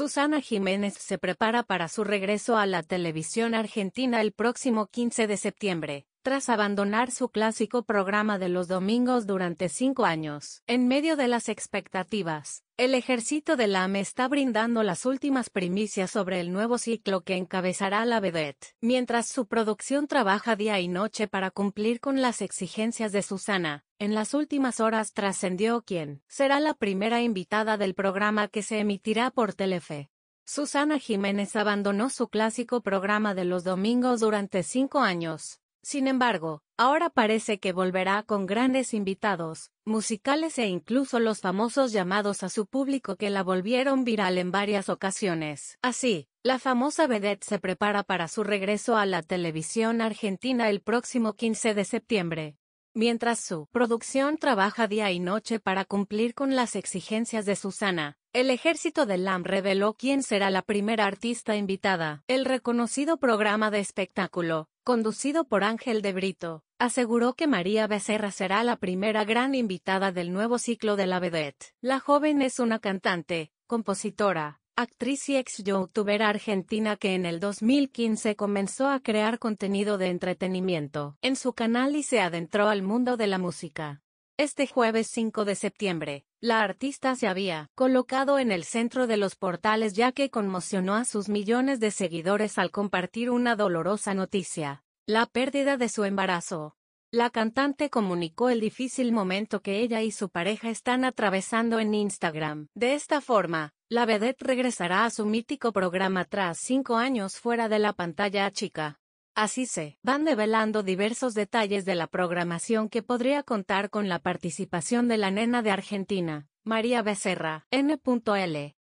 Susana Jiménez se prepara para su regreso a la televisión argentina el próximo 15 de septiembre, tras abandonar su clásico programa de los domingos durante cinco años. En medio de las expectativas, el Ejército de la AM está brindando las últimas primicias sobre el nuevo ciclo que encabezará la vedette, mientras su producción trabaja día y noche para cumplir con las exigencias de Susana. En las últimas horas trascendió quien será la primera invitada del programa que se emitirá por Telefe. Susana Jiménez abandonó su clásico programa de los domingos durante cinco años. Sin embargo, ahora parece que volverá con grandes invitados, musicales e incluso los famosos llamados a su público que la volvieron viral en varias ocasiones. Así, la famosa vedette se prepara para su regreso a la televisión argentina el próximo 15 de septiembre. Mientras su producción trabaja día y noche para cumplir con las exigencias de Susana, el ejército de LAM reveló quién será la primera artista invitada. El reconocido programa de espectáculo, conducido por Ángel de Brito, aseguró que María Becerra será la primera gran invitada del nuevo ciclo de la vedette. La joven es una cantante, compositora, actriz y ex youtuber argentina que en el 2015 comenzó a crear contenido de entretenimiento en su canal y se adentró al mundo de la música. Este jueves 5 de septiembre, la artista se había colocado en el centro de los portales ya que conmocionó a sus millones de seguidores al compartir una dolorosa noticia, la pérdida de su embarazo. La cantante comunicó el difícil momento que ella y su pareja están atravesando en Instagram. De esta forma, la vedette regresará a su mítico programa tras cinco años fuera de la pantalla chica. Así se van develando diversos detalles de la programación que podría contar con la participación de la nena de Argentina, María Becerra, N.L.